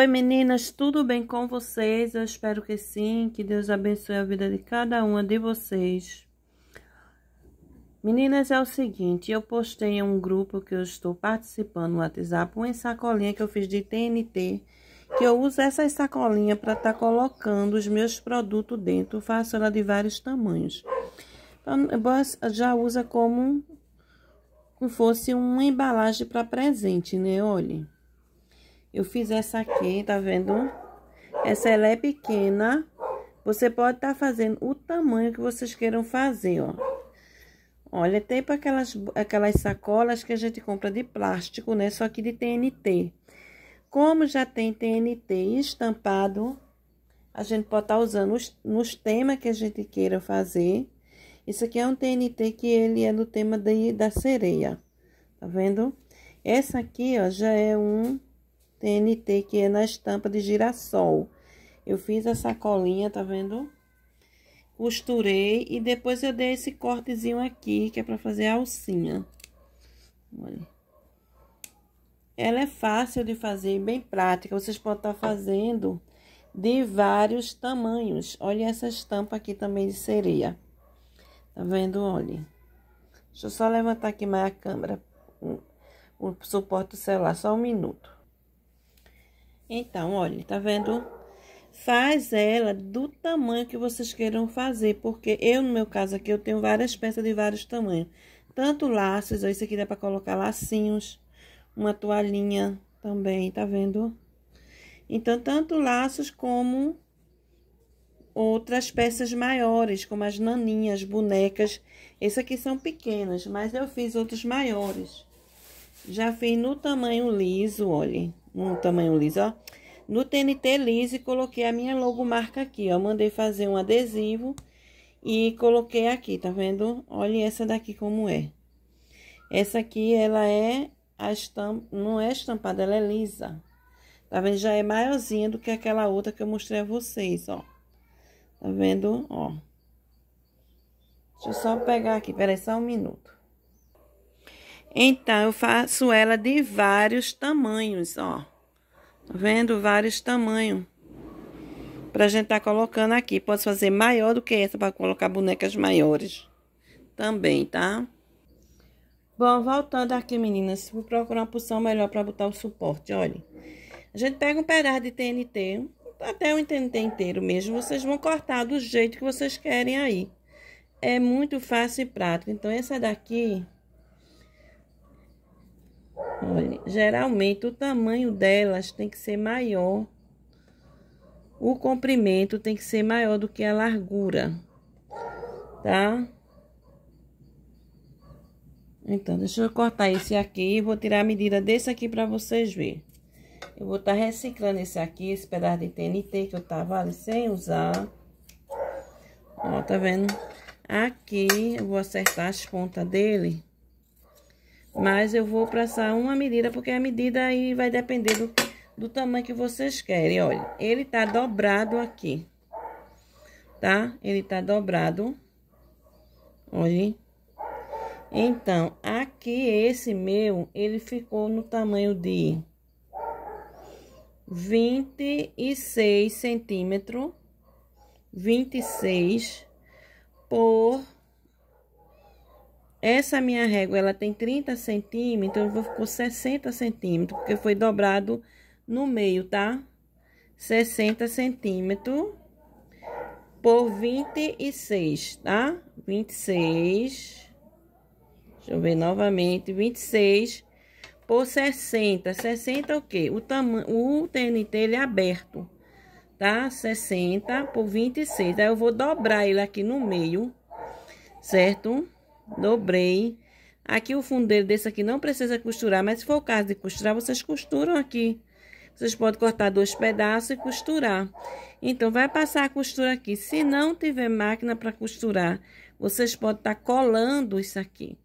Oi meninas, tudo bem com vocês? Eu espero que sim, que Deus abençoe a vida de cada uma de vocês. Meninas, é o seguinte, eu postei em um grupo que eu estou participando no WhatsApp, uma sacolinha que eu fiz de TNT, que eu uso essa sacolinha para estar tá colocando os meus produtos dentro, eu faço ela de vários tamanhos. Então, já usa como, como fosse uma embalagem para presente, né? Olha. Eu fiz essa aqui, tá vendo? Essa ela é pequena. Você pode estar tá fazendo o tamanho que vocês queiram fazer, ó. Olha, tem para aquelas, aquelas sacolas que a gente compra de plástico, né? Só que de TNT. Como já tem TNT estampado, a gente pode estar tá usando os, nos temas que a gente queira fazer. Isso aqui é um TNT que ele é do tema de, da sereia. Tá vendo? Essa aqui, ó, já é um TNT, que é na estampa de girassol. Eu fiz essa colinha, tá vendo? Costurei e depois eu dei esse cortezinho aqui, que é pra fazer a alcinha. Olha. Ela é fácil de fazer, bem prática. Vocês podem estar tá fazendo de vários tamanhos. Olha essa estampa aqui também de sereia. Tá vendo? Olha. Deixa eu só levantar aqui mais a câmera, o, o suporte celular, só um minuto. Então, olha, tá vendo? Faz ela do tamanho que vocês queiram fazer, porque eu, no meu caso aqui, eu tenho várias peças de vários tamanhos. Tanto laços, esse isso aqui dá pra colocar lacinhos, uma toalhinha também, tá vendo? Então, tanto laços como outras peças maiores, como as naninhas, bonecas. Essas aqui são pequenas, mas eu fiz outros maiores. Já fiz no tamanho liso, olha. No tamanho liso, ó. No TNT liso e coloquei a minha logomarca aqui, ó. Mandei fazer um adesivo e coloquei aqui, tá vendo? Olha essa daqui como é. Essa aqui, ela é a estampa... Não é estampada, ela é lisa. Tá vendo? Já é maiorzinha do que aquela outra que eu mostrei a vocês, ó. Tá vendo? Ó. Deixa eu só pegar aqui, peraí só um minuto. Então, eu faço ela de vários tamanhos, ó. Tá vendo? Vários tamanhos. Pra gente tá colocando aqui. Posso fazer maior do que essa para colocar bonecas maiores. Também, tá? Bom, voltando aqui, meninas. Vou procurar uma posição melhor pra botar o suporte, olha. A gente pega um pedaço de TNT, até o TNT inteiro mesmo. Vocês vão cortar do jeito que vocês querem aí. É muito fácil e prático. Então, essa daqui... Olha, geralmente o tamanho delas tem que ser maior. O comprimento tem que ser maior do que a largura, tá? Então, deixa eu cortar esse aqui vou tirar a medida desse aqui para vocês verem. Eu vou estar tá reciclando esse aqui, esse pedaço de TNT que eu tava ali sem usar. Ó, tá vendo? Aqui eu vou acertar as pontas dele mas eu vou passar uma medida, porque a medida aí vai depender do, do tamanho que vocês querem. Olha, ele tá dobrado aqui, tá? Ele tá dobrado. Olha. Então, aqui esse meu, ele ficou no tamanho de 26 centímetros, 26 por essa minha régua, ela tem 30 centímetros, então eu vou ficar 60 centímetros, porque foi dobrado no meio, tá? 60 centímetros por 26, tá? 26, deixa eu ver novamente, 26 por 60. 60 é o quê? O, o TNT, ele é aberto, tá? 60 por 26. Aí, eu vou dobrar ele aqui no meio, certo? Certo? Dobrei. Aqui o fundeiro desse aqui não precisa costurar, mas se for o caso de costurar, vocês costuram aqui. Vocês podem cortar dois pedaços e costurar. Então, vai passar a costura aqui. Se não tiver máquina para costurar, vocês podem estar tá colando isso aqui.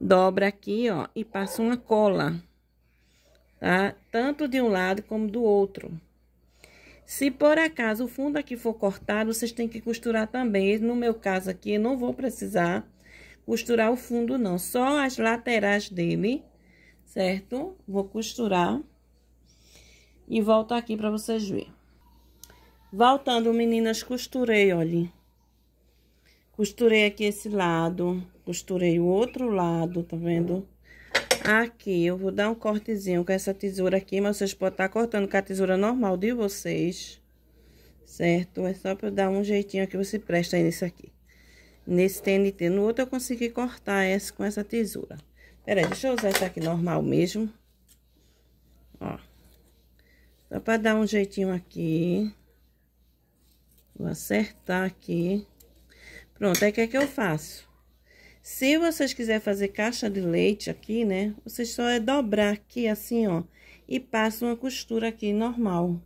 Dobra aqui, ó, e passa uma cola, tá? Tanto de um lado como do outro. Se por acaso o fundo aqui for cortado, vocês têm que costurar também. No meu caso aqui, eu não vou precisar costurar o fundo não, só as laterais dele, certo? Vou costurar e volto aqui para vocês verem. Voltando, meninas, costurei, olha. Costurei aqui esse lado, costurei o outro lado, tá vendo? Aqui, eu vou dar um cortezinho com essa tesoura aqui, mas vocês podem estar tá cortando com a tesoura normal de vocês, certo? É só para eu dar um jeitinho aqui, você presta aí nisso aqui nesse TNT. No outro eu consegui cortar essa com essa tesoura. Peraí, deixa eu usar essa aqui normal mesmo. Ó. Só pra dar um jeitinho aqui. Vou acertar aqui. Pronto, aí o que é que eu faço? Se vocês quiserem fazer caixa de leite aqui, né? Vocês só é dobrar aqui assim, ó. E passa uma costura aqui normal.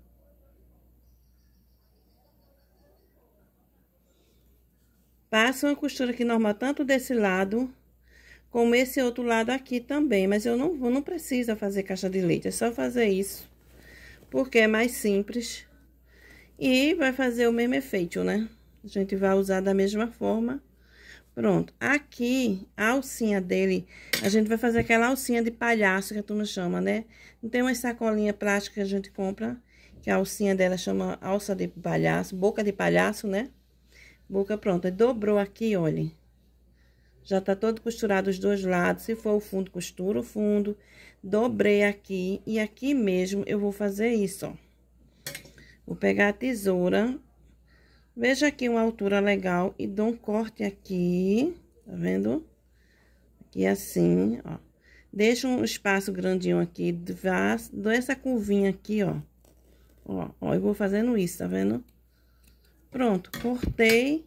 Passa uma costura aqui normal tanto desse lado, como esse outro lado aqui também. Mas eu não, não precisa fazer caixa de leite, é só fazer isso. Porque é mais simples. E vai fazer o mesmo efeito, né? A gente vai usar da mesma forma. Pronto. Aqui, a alcinha dele, a gente vai fazer aquela alcinha de palhaço que a turma chama, né? Não tem uma sacolinha plástica que a gente compra, que a alcinha dela chama alça de palhaço, boca de palhaço, né? Boca pronta. Dobrou aqui, olhem. Já tá todo costurado os dois lados. Se for o fundo, costuro o fundo. Dobrei aqui. E aqui mesmo eu vou fazer isso, ó. Vou pegar a tesoura. Veja aqui uma altura legal e dou um corte aqui. Tá vendo? Aqui assim, ó. Deixa um espaço grandinho aqui. Dou essa curvinha aqui, ó. Ó, ó, eu vou fazendo isso, tá vendo? Tá vendo? Pronto, cortei.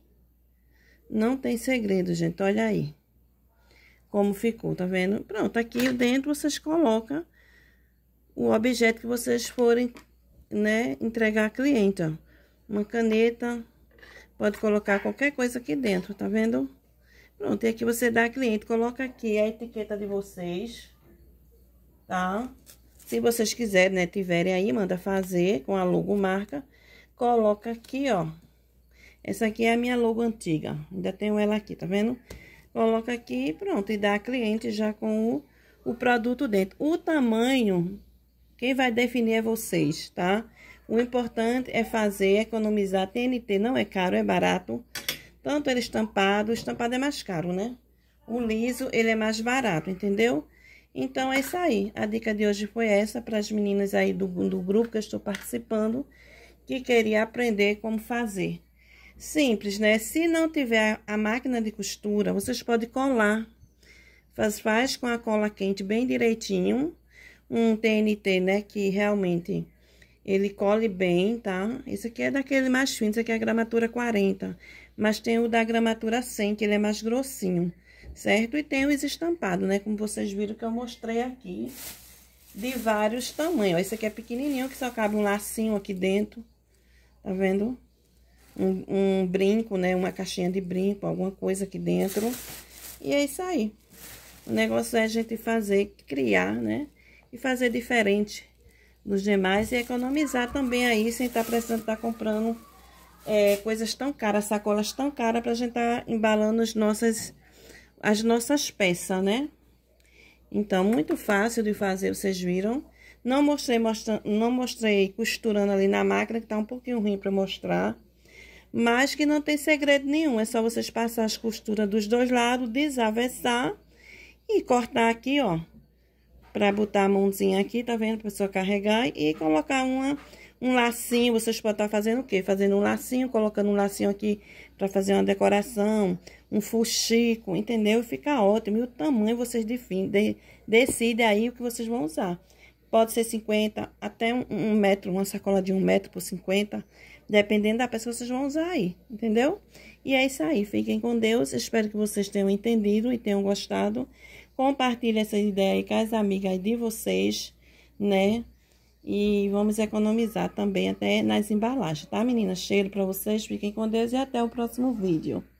Não tem segredo, gente, olha aí. Como ficou, tá vendo? Pronto, aqui dentro vocês colocam o objeto que vocês forem, né, entregar a cliente, ó. Uma caneta, pode colocar qualquer coisa aqui dentro, tá vendo? Pronto, e aqui você dá a cliente, coloca aqui a etiqueta de vocês, tá? Se vocês quiserem, né, tiverem aí, manda fazer com a logomarca. Coloca aqui, ó, essa aqui é a minha logo antiga. Ainda tenho ela aqui, tá vendo? Coloca aqui pronto. E dá a cliente já com o, o produto dentro. O tamanho, quem vai definir é vocês, tá? O importante é fazer, economizar. TNT não é caro, é barato. Tanto ele estampado, o estampado é mais caro, né? O liso, ele é mais barato, Entendeu? Então, é isso aí. A dica de hoje foi essa para as meninas aí do, do grupo que eu estou participando, que queria aprender como fazer. Simples, né? Se não tiver a máquina de costura, vocês podem colar. Faz, faz com a cola quente bem direitinho. Um TNT, né? Que realmente ele cole bem, tá? Esse aqui é daquele mais fino, esse aqui é a gramatura 40. Mas tem o da gramatura 100, que ele é mais grossinho, certo? E tem os estampados, né? Como vocês viram que eu mostrei aqui, de vários tamanhos. Esse aqui é pequenininho, que só cabe um lacinho aqui dentro, tá vendo? um, um brinco, né? Uma caixinha de brinco, alguma coisa aqui dentro. E é isso aí. O negócio é a gente fazer, criar, né? E fazer diferente dos demais e economizar também aí, sem estar tá precisando estar tá comprando é, coisas tão caras, sacolas tão caras, para a gente estar tá embalando as nossas, as nossas peças, né? Então, muito fácil de fazer, vocês viram. Não mostrei, mostra, não mostrei costurando ali na máquina, que tá um pouquinho ruim para mostrar mas que não tem segredo nenhum. É só vocês passar as costuras dos dois lados, desavessar e cortar aqui, ó. Pra botar a mãozinha aqui, tá vendo? Pra pessoa carregar e colocar uma, um lacinho. Vocês podem estar tá fazendo o quê? Fazendo um lacinho, colocando um lacinho aqui pra fazer uma decoração, um fuxico, entendeu? Fica ótimo. E o tamanho vocês definem, de, decidem aí o que vocês vão usar. Pode ser 50, até um, um metro, uma sacola de um metro por 50 Dependendo da pessoa, vocês vão usar aí, entendeu? E é isso aí. Fiquem com Deus. Espero que vocês tenham entendido e tenham gostado. Compartilhe essa ideia aí com as amigas de vocês, né? E vamos economizar também até nas embalagens, tá, meninas? Cheiro para vocês. Fiquem com Deus e até o próximo vídeo.